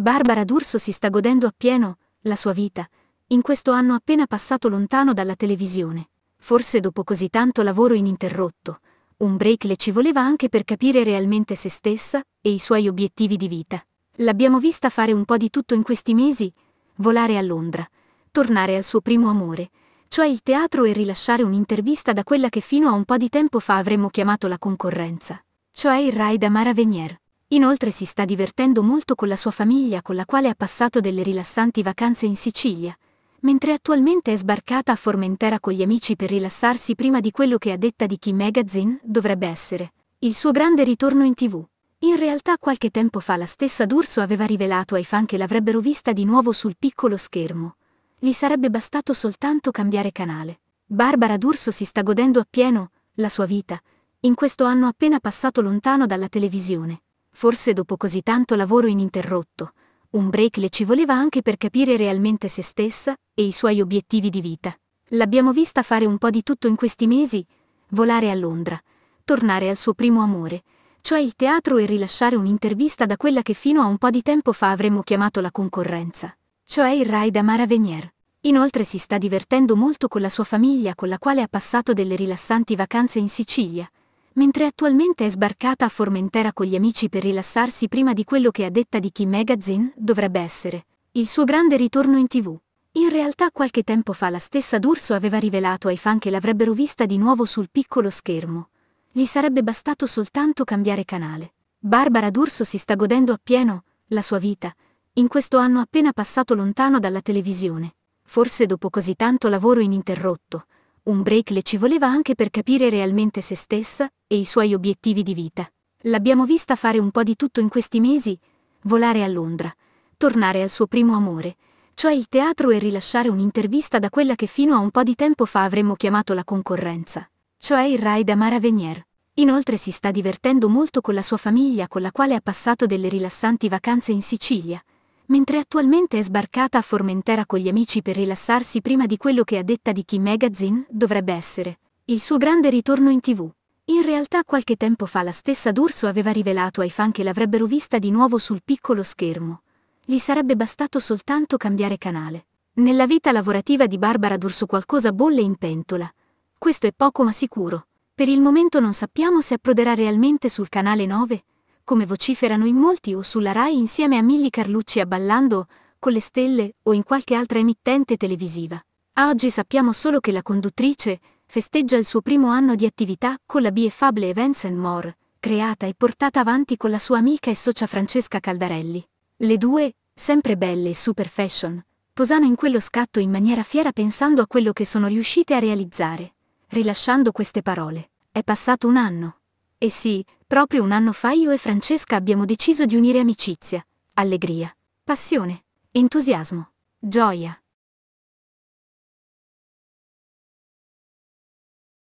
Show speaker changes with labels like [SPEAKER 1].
[SPEAKER 1] Barbara D'Urso si sta godendo appieno la sua vita, in questo anno appena passato lontano dalla televisione. Forse dopo così tanto lavoro ininterrotto, un break le ci voleva anche per capire realmente se stessa e i suoi obiettivi di vita. L'abbiamo vista fare un po' di tutto in questi mesi, volare a Londra, tornare al suo primo amore, cioè il teatro e rilasciare un'intervista da quella che fino a un po' di tempo fa avremmo chiamato la concorrenza, cioè il Rai da Mara Venier. Inoltre si sta divertendo molto con la sua famiglia con la quale ha passato delle rilassanti vacanze in Sicilia, mentre attualmente è sbarcata a Formentera con gli amici per rilassarsi prima di quello che a detta di Key Magazine dovrebbe essere il suo grande ritorno in tv. In realtà qualche tempo fa la stessa D'Urso aveva rivelato ai fan che l'avrebbero vista di nuovo sul piccolo schermo. Gli sarebbe bastato soltanto cambiare canale. Barbara D'Urso si sta godendo appieno la sua vita, in questo anno appena passato lontano dalla televisione. Forse dopo così tanto lavoro ininterrotto, un break le ci voleva anche per capire realmente se stessa e i suoi obiettivi di vita. L'abbiamo vista fare un po' di tutto in questi mesi, volare a Londra, tornare al suo primo amore, cioè il teatro e rilasciare un'intervista da quella che fino a un po' di tempo fa avremmo chiamato la concorrenza, cioè il Rai da Mara Venier. Inoltre si sta divertendo molto con la sua famiglia con la quale ha passato delle rilassanti vacanze in Sicilia, Mentre attualmente è sbarcata a Formentera con gli amici per rilassarsi prima di quello che a detta di Kim Magazine dovrebbe essere il suo grande ritorno in tv. In realtà qualche tempo fa la stessa D'Urso aveva rivelato ai fan che l'avrebbero vista di nuovo sul piccolo schermo. Gli sarebbe bastato soltanto cambiare canale. Barbara D'Urso si sta godendo appieno la sua vita, in questo anno appena passato lontano dalla televisione. Forse dopo così tanto lavoro ininterrotto, un break le ci voleva anche per capire realmente se stessa e i suoi obiettivi di vita. L'abbiamo vista fare un po' di tutto in questi mesi, volare a Londra, tornare al suo primo amore, cioè il teatro e rilasciare un'intervista da quella che fino a un po' di tempo fa avremmo chiamato la concorrenza, cioè il Rai da Mara Venier. Inoltre si sta divertendo molto con la sua famiglia con la quale ha passato delle rilassanti vacanze in Sicilia, Mentre attualmente è sbarcata a Formentera con gli amici per rilassarsi prima di quello che a detta di Kim Magazine dovrebbe essere il suo grande ritorno in tv. In realtà qualche tempo fa la stessa D'Urso aveva rivelato ai fan che l'avrebbero vista di nuovo sul piccolo schermo. Gli sarebbe bastato soltanto cambiare canale. Nella vita lavorativa di Barbara D'Urso qualcosa bolle in pentola. Questo è poco ma sicuro. Per il momento non sappiamo se approderà realmente sul canale 9, come vociferano in molti o sulla RAI insieme a Milli Carlucci a Ballando, con le stelle o in qualche altra emittente televisiva. A oggi sappiamo solo che la conduttrice festeggia il suo primo anno di attività con la Biefable Events and More, creata e portata avanti con la sua amica e socia Francesca Caldarelli. Le due, sempre belle e super fashion, posano in quello scatto in maniera fiera pensando a quello che sono riuscite a realizzare, rilasciando queste parole. È passato un anno. E sì, proprio un anno fa io e Francesca abbiamo deciso di unire amicizia, allegria, passione, entusiasmo, gioia,